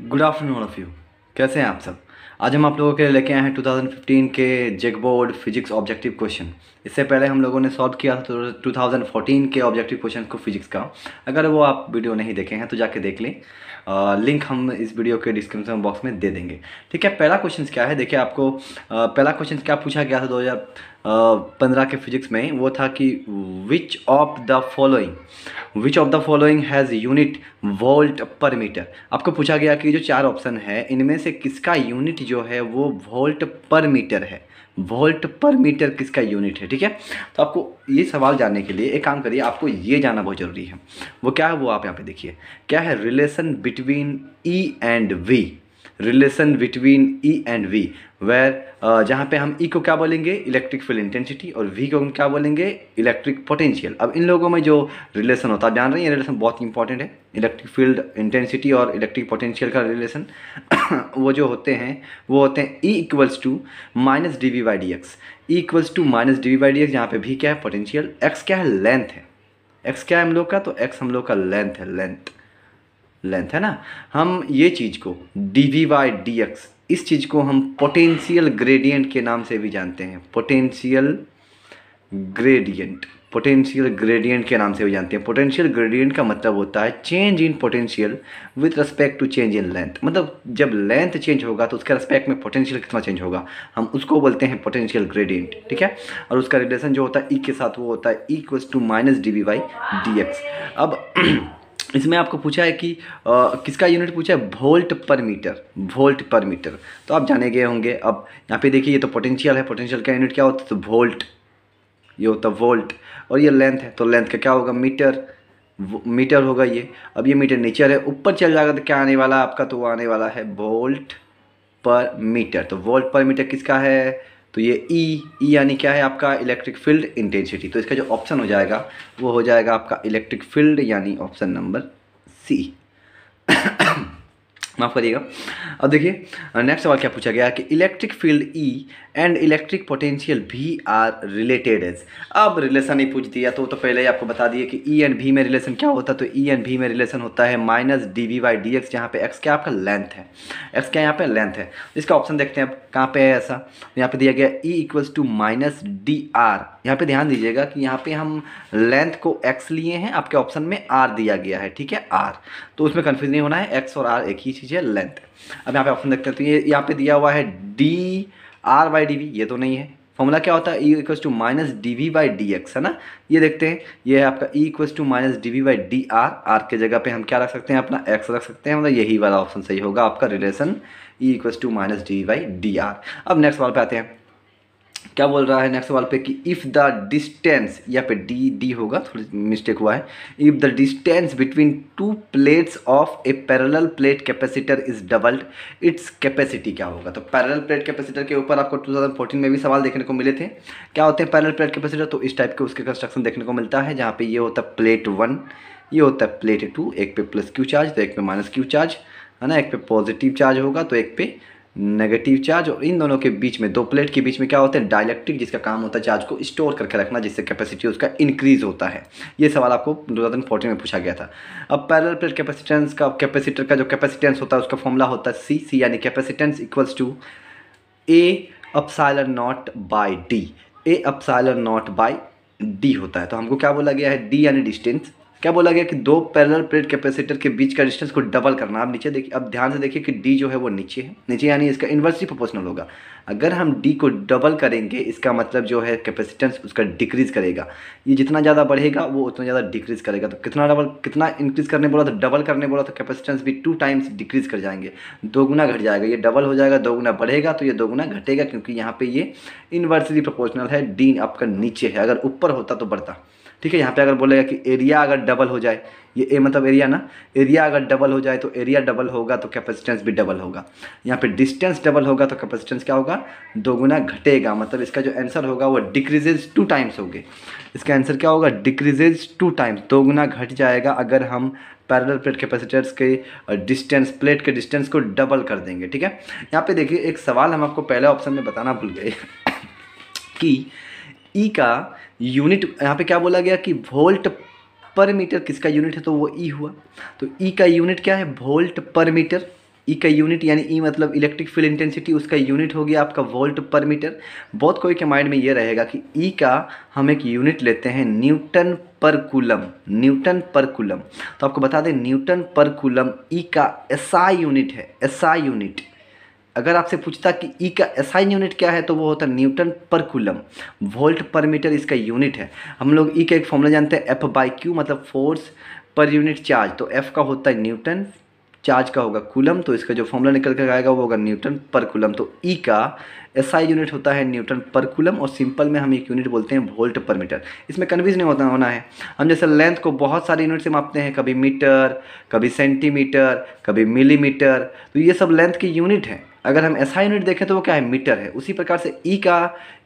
Good afternoon of you कैसे हैं आप सब आज हम आप लोगों के लिए लेके आए हैं 2015 के JAC board physics objective question इससे पहले हम लोगों ने सॉल्व किया था 2014 के ऑब्जेक्टिव क्वेश्चन को फिजिक्स का अगर वो आप वीडियो नहीं देखे हैं तो जाके देख लें लिंक हम इस वीडियो के डिस्क्रिप्शन बॉक्स में दे देंगे ठीक है पहला क्वेश्चन क्या है देखिए आपको आ, पहला क्वेश्चन क्या पूछा गया था दो पंद्रह के फिजिक्स में वो था कि which of the following which of the following has unit volt पर मीटर आपको पूछा गया कि जो चार ऑप्शन है इनमें से किसका यूनिट जो है वो वोल्ट पर मीटर है वोल्ट पर मीटर किसका यूनिट है ठीक है तो आपको ये सवाल जानने के लिए एक काम करिए आपको ये जानना बहुत ज़रूरी है वो क्या है वो आप यहाँ पे देखिए क्या है relation between E and V relation between E and V where uh, जहाँ पे हम ई e को क्या बोलेंगे इलेक्ट्रिक फील्ड इंटेंसिटी और वी को हम क्या बोलेंगे इलेक्ट्रिक पोटेंशियल अब इन लोगों में जो रिलेशन होता है जान रहे ये रिलेशन बहुत इंपॉर्टेंट है इलेक्ट्रिक फील्ड इंटेंसिटी और इलेक्ट्रिक पोटेंशियल का रिलेशन वो जो होते हैं वो होते हैं E equals to minus D V by D X E equals to minus D V by D X यहाँ पर वी क्या है पोटेंशियल एक्स क्या है लेंथ है एक्स क्या है हम लोग का तो एक्स हम लोग का लेंथ है लेंथ लेंथ है ना हम ये चीज़ को D V by D X इस चीज़ को हम पोटेंशियल ग्रेडियंट के नाम से भी जानते हैं पोटेंशियल ग्रेडियंट पोटेंशियल ग्रेडियंट के नाम से भी जानते हैं पोटेंशियल ग्रेडियंट का मतलब होता है change in potential with respect to change in length मतलब जब लेंथ चेंज होगा तो उसके रिस्पेक्ट में पोटेंशियल कितना चेंज होगा हम उसको बोलते हैं पोटेंशियल ग्रेडियंट ठीक है और उसका रिलेशन जो होता है ई e के साथ वो होता है E to minus D V by D X अब इसमें आपको पूछा है कि आ, किसका यूनिट पूछा है वोल्ट पर मीटर वोल्ट पर मीटर तो आप जाने गए होंगे अब यहाँ पे देखिए ये तो पोटेंशियल है पोटेंशियल का यूनिट क्या होता है तो वोल्ट ये होता है वोल्ट और ये लेंथ है तो लेंथ का क्या होगा मीटर मीटर होगा ये अब ये मीटर नेचर है ऊपर चल जाएगा तो क्या आने वाला आपका तो वो आने वाला है वोल्ट पर मीटर तो वोल्ट पर मीटर किसका है तो ये ई e, ई e यानी क्या है आपका इलेक्ट्रिक फील्ड इंटेंसिटी तो इसका जो ऑप्शन हो जाएगा वो हो जाएगा आपका इलेक्ट्रिक फील्ड यानी ऑप्शन नंबर सी माफ़ करिएगा अब देखिए नेक्स्ट सवाल क्या पूछा गया कि electric field E and electric potential भी आर रिलेटेड एज अब रिलेशन ही पूछ दिया तो तो पहले ही आपको बता दिए कि ई एंड भी में रिलेशन क्या होता है तो ई एंड भी में रिलेशन होता है minus D V by D X यहाँ पे एक्स क्या आपका लेंथ है एक्स क्या यहाँ पे लेंथ है इसका ऑप्शन देखते हैं अब कहाँ पे है ऐसा यहाँ पे दिया गया E equals to minus D R यहाँ पर ध्यान दीजिएगा कि यहाँ पे हम लेंथ को एक्स लिए हैं आपके ऑप्शन में आर दिया गया है ठीक है आर तो उसमें कन्फ्यूज नहीं होना है एक्स और आर एक ही चीज़ है लेंथ अब यहाँ पे ऑप्शन देखते हैं तो ये यहाँ पे दिया हुआ है D R by D V ये तो नहीं है फॉर्मूला क्या होता है E equals to minus D V by D X है ना ये देखते हैं ये है आपका E equals to minus D V by D R R के जगह पे हम क्या रख सकते हैं अपना एक्स रख सकते हैं मतलब यही वाला ऑप्शन सही होगा आपका relation E equals to minus D V by D R अब नेक्स्ट सवाल पे आते हैं क्या बोल रहा है नेक्स्ट सवाल पे कि इफ़ द डिस्टेंस यहाँ पे डी डी होगा थोड़ी मिस्टेक हुआ है if the distance between two plates of a parallel plate capacitor is doubled its capacity क्या होगा तो पैरेलल प्लेट कैपेसिटर के ऊपर आपको 2014 में भी सवाल देखने को मिले थे क्या होते हैं पैरल प्लेट कैपेसिटर तो इस टाइप के उसके कंस्ट्रक्शन देखने को मिलता है जहाँ पे ये होता है प्लेट वन ये होता है प्लेट टू एक पे प्लस क्यू चार्ज तो एक पे माइनस क्यू चार्ज है ना एक पे पॉजिटिव चार्ज होगा तो एक पे नेगेटिव चार्ज और इन दोनों के बीच में दो प्लेट के बीच में क्या होता है डायलेक्ट्रिक जिसका काम होता है चार्ज को स्टोर करके रखना जिससे कैपेसिटी उसका इंक्रीज होता है ये सवाल आपको दो फोर्टीन में पूछा गया था अब पैरल प्लेट कैपेसिटेंस का कैपेसिटर का जो कैपेसिटेंस होता है उसका फॉर्मूला होता है सी सी यानी capacitance equals to A epsilon naught by D A epsilon naught by D होता है तो हमको क्या बोला गया है डी यानी डिस्टेंस क्या बोला गया कि दो पैरेलल प्लेट कैपेसिटर के बीच का डिस्टेंस को डबल करना आप नीचे देखिए अब ध्यान से देखिए कि डी जो है वो नीचे है नीचे यानी इसका इन्वर्सली प्रोपोर्शनल होगा अगर हम डी को डबल करेंगे इसका मतलब जो है कैपेसिटेंस उसका डिक्रीज करेगा ये जितना ज़्यादा बढ़ेगा वो उतना ज़्यादा डिक्रीज करेगा तो कितना डबल कितना इंक्रीज करने बोला तो डबल करने बोला तो कैपेसिटेंस भी टू टाइम्स डिक्रीज कर जाएंगे दो गुना घट जाएगा ये डबल हो जाएगा दो गुना बढ़ेगा तो ये दो गुना घटेगा क्योंकि यहाँ पर ये इन्वर्सली प्रोपोर्शनल है डी आपका नीचे है अगर ऊपर होता तो बढ़ता ठीक है यहाँ पे अगर बोलेगा कि एरिया अगर डबल हो जाए ये ए मतलब एरिया ना एरिया अगर डबल हो जाए तो एरिया डबल होगा तो कैपेसिटेंस भी डबल होगा यहाँ पे डिस्टेंस डबल होगा तो कैपेसिटेंस क्या होगा दोगुना घटेगा मतलब इसका जो आंसर होगा वो डिक्रीजेज टू टाइम्स होगे इसका आंसर क्या होगा डिक्रीजेज टू टाइम्स दोगुना घट जाएगा अगर हम पैरेलल प्लेट कैपेसिटर्स के डिस्टेंस प्लेट के डिस्टेंस को डबल कर देंगे ठीक है यहाँ पे देखिए एक सवाल हम आपको पहले ऑप्शन में बताना भूल गए कि ई e का यूनिट यहाँ पे क्या बोला गया कि वोल्ट पर मीटर किसका यूनिट है तो वो ई e हुआ तो ई e का यूनिट क्या है वोल्ट पर मीटर ई e का यूनिट यानी ई e मतलब इलेक्ट्रिक फील्ड इंटेंसिटी उसका यूनिट हो गया आपका वोल्ट पर मीटर बहुत कोई के माइंड में ये रहेगा कि ई e का हम एक यूनिट लेते हैं न्यूटन पर कुलम न्यूटन पर कुलम तो आपको बता दें न्यूटन पर कुलम ई e का एसआई यूनिट है एसआई यूनिट अगर आपसे पूछता कि ई e का एस आई यूनिट क्या है तो वो होता है न्यूटन पर कुलम वोल्ट पर मीटर इसका यूनिट है हम लोग ई e का एक फॉर्मूला जानते हैं एफ बाई क्यू मतलब फोर्स पर यूनिट चार्ज तो एफ का होता है न्यूटन चार्ज का होगा कुलम तो इसका जो फॉर्मूला निकल कर आएगा वो होगा न्यूटन पर कुलम तो ई e का एस आई यूनिट होता है न्यूटन पर कुलम और सिंपल में हम एक यूनिट बोलते हैं वोल्ट पर मीटर इसमें कन्फ्यूज नहीं होता होना है हम जैसे लेंथ को बहुत सारे यूनिट से मापते हैं कभी मीटर कभी सेंटीमीटर कभी मिलीमीटर तो ये सब लेंथ की यूनिट है अगर हम ऐसा यूनिट देखें तो वो क्या है मीटर है उसी प्रकार से ई e का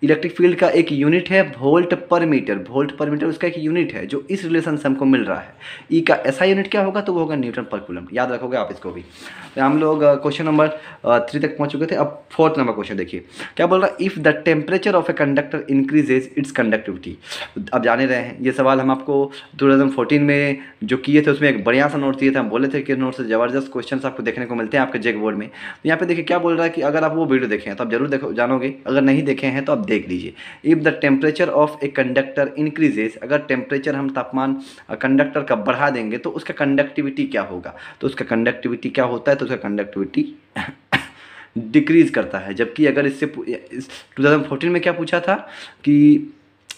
इलेक्ट्रिक फील्ड का एक यूनिट है वोल्ट पर मीटर वोल्ट पर मीटर उसका एक यूनिट है जो इस रिलेशन से हमको मिल रहा है ई e का ऐसा यूनिट क्या होगा तो वो होगा न्यूटन पर कुलम याद रखोगे आप इसको भी तो हम लोग क्वेश्चन नंबर थ्री तक पहुँच चुके थे अब फोर्थ नंबर क्वेश्चन देखिए क्या बोल रहा है if the temperature of a conductor increases its conductivity अब जाने रहे हैं ये सवाल हम आपको टू में जो किए थे उसमें एक बढ़िया सा नोट दिए थे हम बोले थे कि नोट से ज़बरदस्त क्वेश्चन आपको देखने को मिलते हैं आपके जेक बोर्ड में तो यहाँ पे देखिए क्या बोल रहा है कि अगर आप वो वीडियो देखें तो आप जरूर देखो जानोगे अगर नहीं देखे हैं तो आप देख लीजिए if the temperature of a conductor increases अगर टेम्परेचर हम तापमान कंडक्टर का बढ़ा देंगे तो उसका कंडक्टिविटी क्या होगा तो उसका कंडक्टिविटी क्या होता है तो उसका कंडक्टिविटी डिक्रीज़ करता है जबकि अगर इससे टू थाउजेंड में क्या पूछा था कि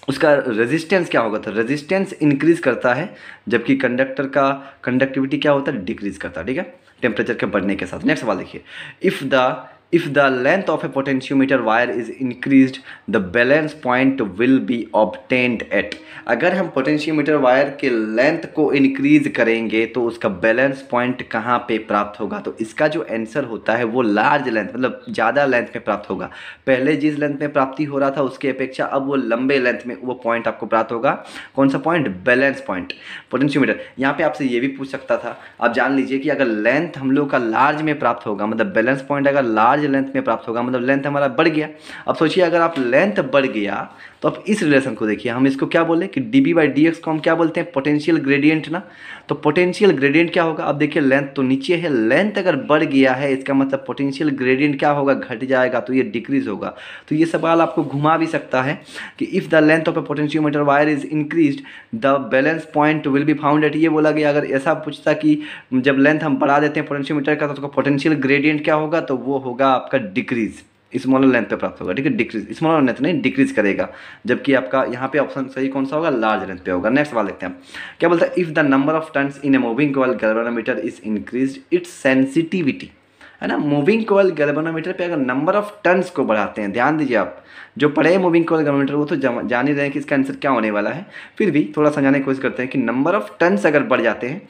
उसका रेजिस्टेंस क्या होगा था रेजिस्टेंस इंक्रीज़ करता है जबकि कंडक्टर का कंडक्टिविटी क्या होता है डिक्रीज़ करता है ठीक है टेम्परेचर के बढ़ने के साथ नेक्स्ट सवाल देखिए if the If the length of a potentiometer wire is increased, the balance point will be obtained at. अगर हम पोटेंशियोमीटर वायर के लेंथ को इंक्रीज करेंगे तो उसका बैलेंस पॉइंट कहाँ पे प्राप्त होगा तो इसका जो एंसर होता है वो लार्ज लेंथ मतलब ज़्यादा लेंथ में प्राप्त होगा पहले जिस लेंथ में प्राप्ति हो रहा था उसके अपेक्षा अब वो लंबे लेंथ में वो पॉइंट आपको प्राप्त होगा कौन सा पॉइंट बैलेंस पॉइंट पोटेंशियोमीटर यहाँ पे आपसे ये भी पूछ सकता था आप जान लीजिए कि अगर लेंथ हम लोग का लार्ज में प्राप्त होगा मतलब बैलेंस पॉइंट अगर लार्ज लार्ज लेंथ में प्राप्त होगा मतलब लेंथ हमारा बढ़ गया अब सोचिए अगर आप लेंथ बढ़ गया तो आप इस रिलेशन को देखिए हम इसको क्या बोले कि D B by D X को हम क्या बोलते हैं पोटेंशियल ग्रेडियंट ना तो पोटेंशियल ग्रेडियंट क्या होगा अब देखिए लेंथ तो नीचे है लेंथ अगर बढ़ गया है इसका मतलब पोटेंशियल ग्रेडियंट क्या होगा घट जाएगा तो ये डिक्रीज होगा तो ये सवाल आपको घुमा भी सकता है कि if the length of a potentiometer wire is increase the balance point will be found at ये बोला गया अगर ऐसा पूछता कि जब लेंथ हम बढ़ा देते हैं पोटेंशियोमीटर का तो उसका पोटेंशियल ग्रेडियंट क्या होगा तो वो होगा होगा आपका डिक्रीज स्मॉलर लेंथ पे प्राप्त होगा ठीक है डिक्रीज स्मॉलर लेंथ नहीं डिक्रीज करेगा जबकि आपका यहाँ पे ऑप्शन सही कौन सा होगा लार्ज लेंथ पे होगा नेक्स्ट वाला देखते हैं क्या बोलते हैं if the number of turns in a moving coil galvanometer is increase its sensitivity है ना मूविंग कोयल गैल्वेनोमीटर पे अगर नंबर ऑफ टर्न्स को बढ़ाते हैं ध्यान दीजिए आप जो पढ़े मूविंग कोयल गैल्वेनोमीटर वो तो जान ही रहे हैं कि इसका आंसर क्या होने वाला है फिर भी थोड़ा समझाने की कोशिश करते हैं कि नंबर ऑफ टर्न्स अगर बढ़ जाते हैं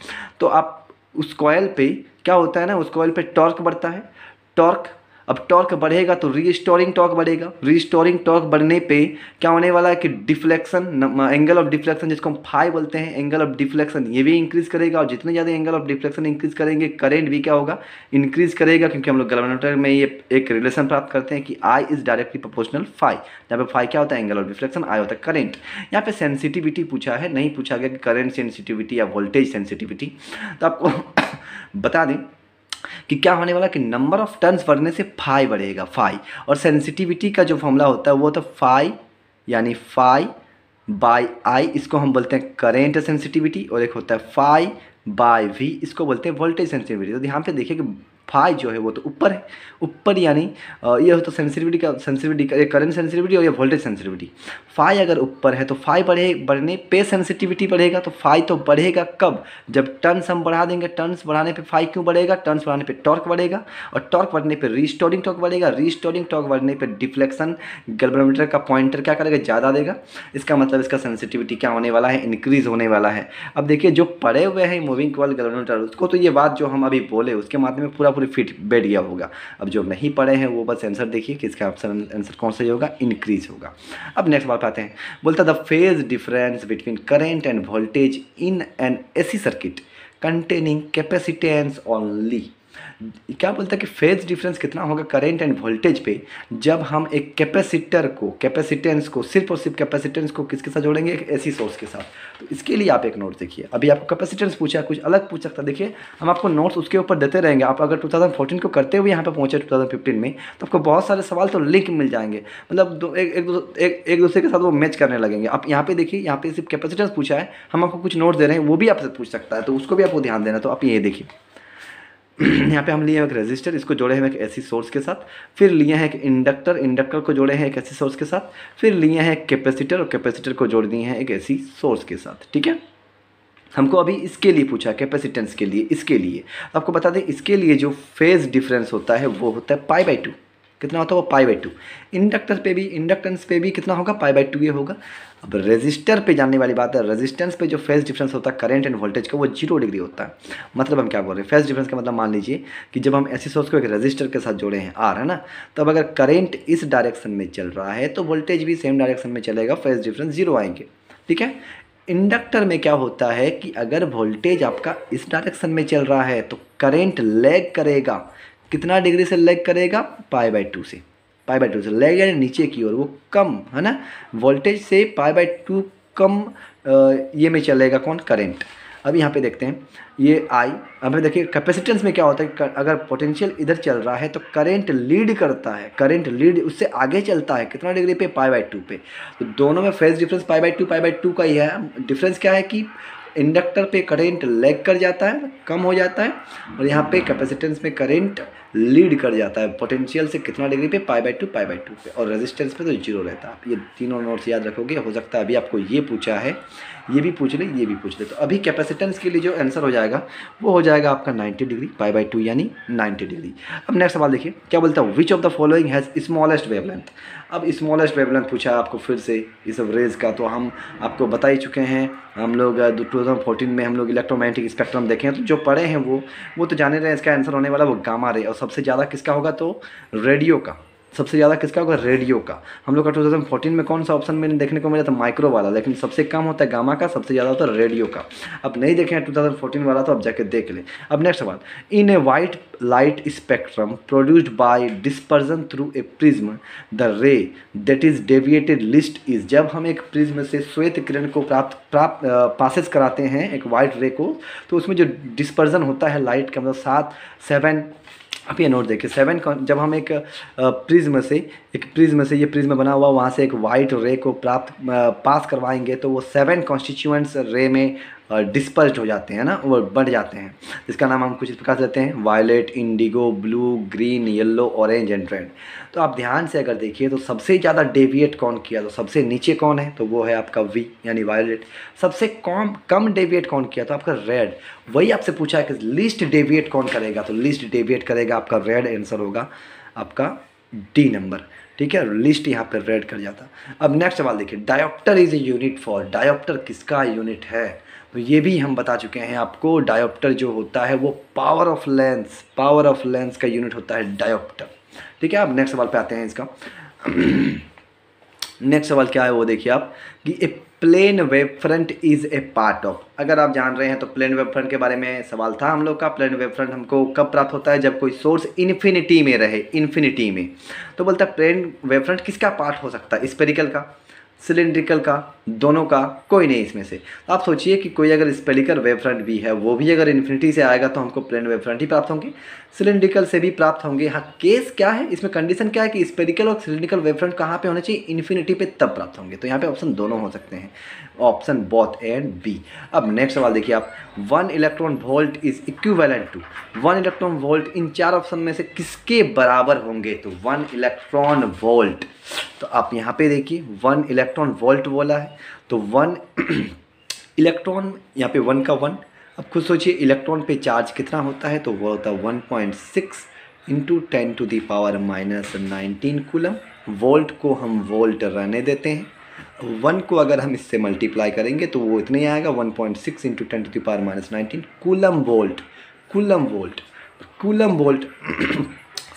तो आप उस कोयल पर क्या होता है ना उस कोयल पर टॉर्क बढ़ता है टॉर्क अब टॉर्क बढ़ेगा तो रीस्टोरिंग टॉर्क बढ़ेगा रीस्टोरिंग टॉर्क बढ़ने पे क्या होने वाला है कि डिफ्लेक्शन एंगल ऑफ डिफ्लेक्शन जिसको हम फाई बोलते हैं एंगल ऑफ डिफ्लेक्शन ये भी इंक्रीज करेगा और जितने ज़्यादा एंगल ऑफ डिफ्लेक्शन इंक्रीज करेंगे करेंट भी क्या होगा इंक्रीज करेगा क्योंकि हम लोग गवर्नेटर में ये एक रिलेशन प्राप्त करते हैं कि I is directly proportional phi यहाँ पे फाई क्या होता है एंगल ऑफ डिफ्लेक्शन आई होता है करेंट यहाँ पे सेंसिटिविटी पूछा है नहीं पूछा गया कि करेंट सेंसिटिविटी या वोल्टेज सेंसिटिविटी तो आपको बता दें कि क्या होने वाला कि नंबर ऑफ टर्न्स बढ़ने से फाइव बढ़ेगा फाई और सेंसिटिविटी का जो फॉर्मूला होता है वो तो फाई यानी फाई बाय आई इसको हम बोलते हैं करेंट सेंसिटिविटी और एक होता है फाइव बाय वी इसको बोलते हैं वोल्टेज सेंसिटिविटी तो यहाँ पे देखिए कि फाई जो है वो तो ऊपर है ऊपर यानी ये तो सेंसिटिविटी का सेंसिटिविटी करंट सेंसिटिविटी और ये वोल्टेज सेंसिटिविटी फाई अगर ऊपर है तो फाई बढ़े बढ़ने पे सेंसिटिविटी बढ़ेगा तो फाई तो बढ़ेगा कब जब टर्न्स हम बढ़ा देंगे टर्न्स बढ़ाने पे फाई क्यों बढ़ेगा टर्न्स बढ़ाने पे टॉर्क बढ़ेगा और टॉर्क बढ़ने पर रिस्टोरिंग टॉर्क बढ़ेगा रिस्टोरिंग टॉर्क बढ़ने पर डिफ्लेक्शन गर्बोमीटर का पॉइंटर क्या करेगा ज़्यादा देगा इसका मतलब इसका सेंसिटिविटी क्या होने वाला है इंक्रीज होने वाला है अब देखिए जो पड़े हुए हैं मूविंग वाले गर्बोमीटर उसको तो ये बात जो हम अभी बोले उसके माध्यम में पूरा बिल्कुल फिट बैठ गया होगा अब जो नहीं पढ़े हैं वो बस आंसर देखिए कि इसका ऑप्शन आंसर कौन सा होगा इंक्रीज होगा अब नेक्स्ट बात आते हैं बोलता the phase difference between current and voltage in an a circuit containing capacitance only क्या बोलता है कि फेज डिफरेंस कितना होगा करंट एंड वोल्टेज पे जब हम एक कैपेसिटर को कैपेसिटेंस को सिर्फ और सिर्फ कैपेसिटेंस को किसके साथ जोड़ेंगे एक एसी सोर्स के साथ तो इसके लिए आप एक नोट देखिए अभी आपको कैपेसिटेंस पूछा कुछ अलग पूछ सकता देखिए हम आपको नोट्स उसके ऊपर देते रहेंगे आप अगर टू को करते हुए यहाँ पर पहुँचे टू में तो आपको बहुत सारे सवाल तो लिंक मिल जाएंगे मतलब दो एक दूसरे के साथ वो मैच करने लगेंगे आप यहाँ पे देखिए यहाँ पर सिर्फ कैपेसिटेंस पूछा है हम आपको कुछ नोट्स दे रहे हैं वो भी आपसे पूछ सकता है तो उसको भी आपको ध्यान देना तो आप ये देखिए यहाँ पे हम लिए हैं एक रेजिस्टर इसको जोड़े हैं एक ऐसी सोर्स के साथ फिर लिए हैं एक इंडक्टर इंडक्टर को जोड़े हैं एक ऐसी सोर्स के साथ फिर लिए हैं एक कैपेसिटर और कैपेसिटर को जोड़ दिए हैं एक ऐसी सोर्स के साथ ठीक है हमको अभी इसके लिए पूछा कैपेसिटेंस के लिए इसके लिए आपको बता दें इसके लिए जो फेज़ डिफरेंस होता है वो होता है पाई बाई टू कितना होता है वो पाई बाई टू इंडक्टर पे भी इंडक्टेंस पे भी कितना होगा पाई बाई टू ये होगा अब रेजिस्टर पे जानने वाली बात है रेजिस्टेंस पे जो फेज डिफरेंस होता है करंट एंड वोल्टेज का वो जीरो डिग्री होता है मतलब हम क्या बोल रहे हैं फेज डिफरेंस का मतलब मान लीजिए कि जब हम ऐसी सोर्स को एक रजिस्टर के साथ जोड़े हैं आर है ना तब अगर करेंट इस डायरेक्शन में चल रहा है तो वोल्टेज भी सेम डायरेक्शन में चलेगा फेज डिफरेंस जीरो आएंगे ठीक है इंडक्टर में क्या होता है कि अगर वोल्टेज आपका इस डायरेक्शन में चल रहा है तो करेंट लेग करेगा कितना डिग्री से लेग करेगा पाई बाई टू से पाई बाई टू से लेग यानी नीचे की ओर वो कम है ना वोल्टेज से पाई बाई टू कम ये में चलेगा कौन करेंट अब यहाँ पे देखते हैं ये आई अब देखिए कैपेसिटेंस में क्या होता है अगर पोटेंशियल इधर चल रहा है तो करंट लीड करता है करंट लीड उससे आगे चलता है कितना डिग्री पे पाई बाई टू पे तो दोनों में phase difference pi by two pi by two का ही है डिफरेंस क्या है कि इंडक्टर पे करंट लैग कर जाता है कम हो जाता है और यहाँ पे कैपेसिटेंस में करंट लीड कर जाता है पोटेंशियल से कितना डिग्री पे pi by two pi by two पे और रेजिस्टेंस पे तो जीरो रहता है आप ये तीनों नोट्स याद रखोगे हो सकता है अभी आपको ये पूछा है ये भी पूछ ले ये भी पूछ ले तो अभी कैपेसिटेंस के लिए जो आंसर हो जाएगा वो हो जाएगा आपका 90 डिग्री पाई बाई टू यानी 90 डिग्री अब नेक्स्ट सवाल देखिए क्या बोलता है which of the following has smallest wavelength अब स्मॉलेस्ट वेवलेंथ पूछा आपको फिर से इस रेज का तो हम आपको बता ही चुके हैं हम लोग टू थाउजेंड में हम लोग इलेक्ट्रोमैग्नेटिक स्पेक्ट्रम देखे हैं तो जो पढ़े हैं वो वो तो जाने रहे हैं इसका आंसर होने वाला वो गामा रे और सबसे ज़्यादा किसका होगा तो रेडियो का सबसे ज़्यादा किसका होगा रेडियो का हम लोग का टू थाउजेंड फोर्टीन में कौन सा ऑप्शन मैंने देखने को मिला था माइक्रो वाला लेकिन सबसे कम होता है गामा का सबसे ज़्यादा होता है रेडियो का अब नहीं देखे हैं फोर्टीन वाला तो अब जाके देख लें अब नेक्स्ट सवाल in a white light spectrum produced by dispersion through a prism the ray that is deviated least is जब हम एक प्रिज्म से श्वेत किरण को प्राप्त प्राप्त पासिस कराते हैं एक वाइट रे को तो उसमें जो डिस्पर्जन होता है लाइट का मतलब सात सेवन आप ये नोट देखिए सेवन जब हम एक प्रिज्म से एक प्रिज्म से ये प्रिज्म बना हुआ वहाँ से एक वाइट रे को प्राप्त पास करवाएंगे तो वो सेवन कॉन्स्टिट्यूएंट्स रे में डिस्पर्ज हो जाते हैं ना वो बढ़ जाते हैं इसका नाम हम कुछ इस प्रकार से देते हैं violet indigo blue green yellow orange and red तो आप ध्यान से अगर देखिए तो सबसे ज़्यादा डेविएट कौन किया तो सबसे नीचे कौन है तो वो है आपका वी यानी वायलेट सबसे कम कम डेविएट कौन किया तो आपका रेड वही आपसे पूछा है कि लिस्ट डेविएट कौन करेगा तो लिस्ट डेविएट करेगा आपका रेड आंसर होगा आपका डी नंबर ठीक है लिस्ट यहाँ पर रेड कर जाता अब नेक्स्ट सवाल देखिए dioptre is a unit for dioptre किसका यूनिट है तो ये भी हम बता चुके हैं आपको डायोप्टर जो होता है वो power of lens power of lens का यूनिट होता है डायोप्टर ठीक है आप नेक्स्ट सवाल पे आते हैं इसका नेक्स्ट सवाल क्या है वो देखिए आप कि a plane wave front is a part of अगर आप जान रहे हैं तो प्लेन वेब फ्रंट के बारे में सवाल था हम लोग का प्लेन वेब फ्रंट हमको कब प्राप्त होता है जब कोई सोर्स इन्फिनिटी में रहे इन्फिनिटी में तो बोलता है प्लेन वेब फ्रंट किसका पार्ट हो सकता है स्पेरिकल का सिलेंड्रिकल का दोनों का कोई नहीं इसमें से तो आप सोचिए कि कोई अगर स्पेलिकर वेब फ्रंट भी है वो भी अगर इन्फिनिटी से आएगा तो हमको प्लेन वेब फ्रंट ही प्राप्त होंगे सिलेंड्रिकल से भी प्राप्त होंगे हाँ केस क्या है इसमें कंडीशन क्या है कि स्पेरिकल और सिलेंड्रिकल वेवफ्रंट कहाँ पे होने चाहिए इन्फिनिटी पे तब प्राप्त होंगे तो यहाँ पे ऑप्शन दोनों हो सकते हैं ऑप्शन बॉथ एंड बी अब नेक्स्ट सवाल देखिए आप one electron volt is equivalent to one electron volt in चार ऑप्शन में से किसके बराबर होंगे तो वन इलेक्ट्रॉन वोल्ट तो आप यहाँ पे देखिए वन इलेक्ट्रॉन वोल्ट बोला है तो वन इलेक्ट्रॉन यहाँ पे वन का वन अब खुद सोचिए इलेक्ट्रॉन पे चार्ज कितना होता है तो वह होता है one point six into ten to the power minus nineteen coulomb volt को हम वोल्ट रहने देते हैं वन को अगर हम इससे मल्टीप्लाई करेंगे तो वो इतने आएगा one point six into ten to the power minus nineteen coulomb volt coulomb volt coulomb volt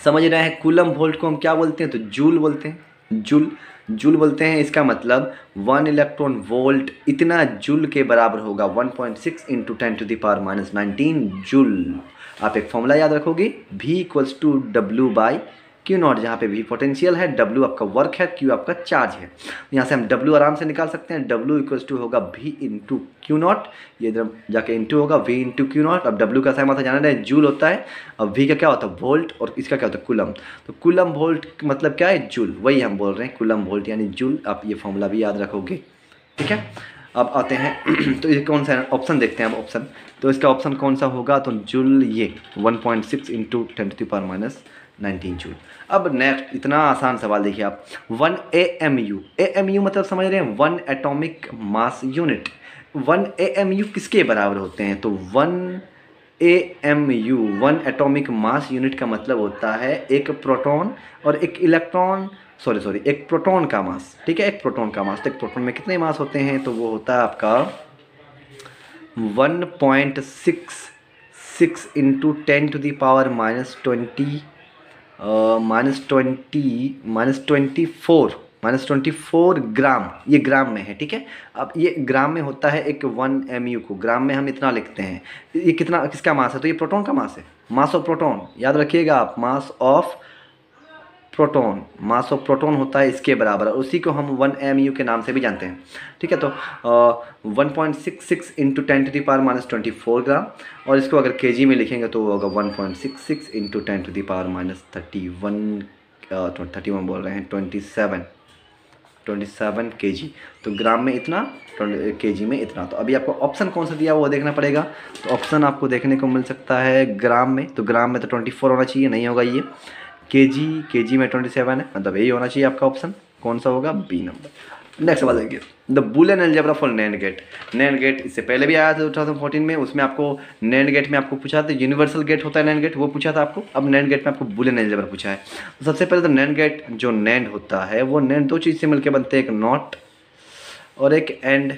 समझ रहे हैं कूलम वोल्ट को हम क्या बोलते हैं तो जूल बोलते हैं जूल जूल बोलते हैं इसका मतलब वन इलेक्ट्रॉन वोल्ट इतना जूल के बराबर होगा 1.6 point six into ten to the power minus nineteen joule आप एक फॉर्मूला याद रखोगे भी equals to W by Q naught जहाँ पे भी पोटेंशियल है डब्ल्यू आपका वर्क है क्यू आपका चार्ज है यहाँ से हम डब्ल्यू आराम से निकाल सकते हैं डब्ल्यू इक्वल्स टू होगा इन इंटू क्यू नॉट ये इधर जाके इंटू होगा वी टू क्यू नॉट अब डब्ल्यू का साइन माथा जाना है जूल होता है अब वी का क्या होता है वोल्ट और इसका क्या होता है कुलम तो कुलम वोल्ट मतलब क्या है जूल वही हम बोल रहे हैं कुलम वोल्ट यानी जूल आप ये फॉर्मूला भी याद रखोगे ठीक है अब आते हैं तो ये कौन सा ऑप्शन देखते हैं अब ऑप्शन तो इसका ऑप्शन कौन सा होगा तो जूल ये 1.6 पॉइंट सिक्स इंटू टेन पर माइनस 19 जून अब नेक्स्ट इतना आसान सवाल देखिए आप one A M U A M U मतलब समझ रहे हैं one atomic mass unit one A M U किसके बराबर होते हैं तो one A M U one atomic mass unit का मतलब होता है एक प्रोटॉन और एक इलेक्ट्रॉन सॉरी सॉरी एक प्रोटॉन का मास ठीक है एक प्रोटॉन का मास तो एक प्रोटॉन में कितने मास होते हैं तो वो होता है आपका one point six six into ten to the power minus twenty minus twenty minus twenty four minus twenty four gram ये ग्राम में है ठीक है अब ये ग्राम में होता है एक वन एम यू को ग्राम में हम इतना लिखते हैं ये कितना किसका मास है तो ये प्रोटॉन का मास है मास ऑफ प्रोटॉन याद रखिएगा आप mass of proton mass of proton होता है इसके बराबर उसी को हम वन एम यू के नाम से भी जानते हैं ठीक है तो one point six six into ten to the power minus twenty four gram और इसको अगर के जी में लिखेंगे तो वो होगा one point six six into ten to the power minus thirty one thirty one बोल रहे हैं ट्वेंटी सेवन ट्वेंटी सेवन के जी तो ग्राम में इतना के जी में इतना तो अभी आपको ऑप्शन कौन सा दिया वो देखना पड़ेगा तो ऑप्शन आपको देखने को मिल सकता है ग्राम में तो ग्राम में तो ट्वेंटी फोर होना चाहिए नहीं होगा ये के जी के जी में ट्वेंटी सेवन है मतलब यही होना चाहिए आपका ऑप्शन कौन सा होगा बी नंबर नेक्स्ट सवाल देखिए the Boolean algebra for NAND gate NAND gate इससे पहले भी आया था टू थाउजेंड फोर्टीन में उसमें आपको नैंड गेट में आपको पूछा था यूनिवर्सल गेट होता है नैंड गेट वो पूछा था आपको अब नैंड गेट में आपको बुलियन एलजेब्रा पूछा है सबसे पहले तो नैंड गेट जो नैंड होता है वो नैंड दो चीज़ से मिलकर बनते हैं एक नॉट और एक एंड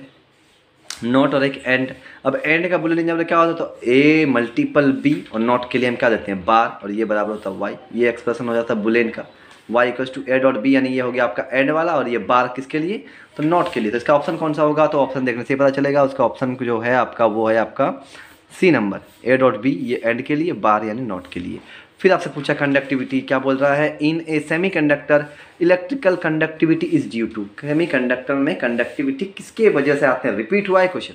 नॉट और एक एंड अब एंड का बुलेट इंजाम क्या होता है तो ए मल्टीपल बी और नॉट के लिए हम क्या देते हैं बार और ये बराबर होता है वाई ये एक्सप्रेशन हो जाता है बुलेन का Y equals to A dot B यानी ये हो गया आपका एंड वाला और ये बार किसके लिए तो नॉट के लिए तो इसका ऑप्शन कौन सा होगा तो ऑप्शन देखने से पता चलेगा उसका ऑप्शन जो है आपका वो है आपका C number A dot B ये एंड के लिए बार यानी नॉट के लिए फिर आपसे पूछा कंडक्टिविटी क्या बोल रहा है in a semiconductor electrical conductivity is due to semiconductor में कंडक्टिविटी किसके वजह से आते हैं रिपीट हुआ है क्वेश्चन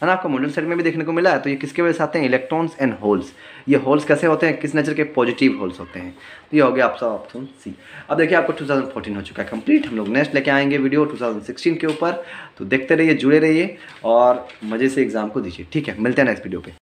है ना आपको मॉडल सेट में भी देखने को मिला है तो ये किसके वजह से आते हैं इलेक्ट्रॉन्स एंड होल्स ये होल्स कैसे होते हैं किस नेचर के पॉजिटिव होल्स होते हैं तो ये हो गया आपका ऑप्शन सी अब देखिए आपको 2014 हो चुका है कंप्लीट हम लोग नेक्स्ट लेके आएंगे वीडियो 2016 के ऊपर तो देखते रहिए जुड़े रहिए और मज़े से एग्जाम को दीजिए ठीक है मिलते हैं नेक्स्ट वीडियो पर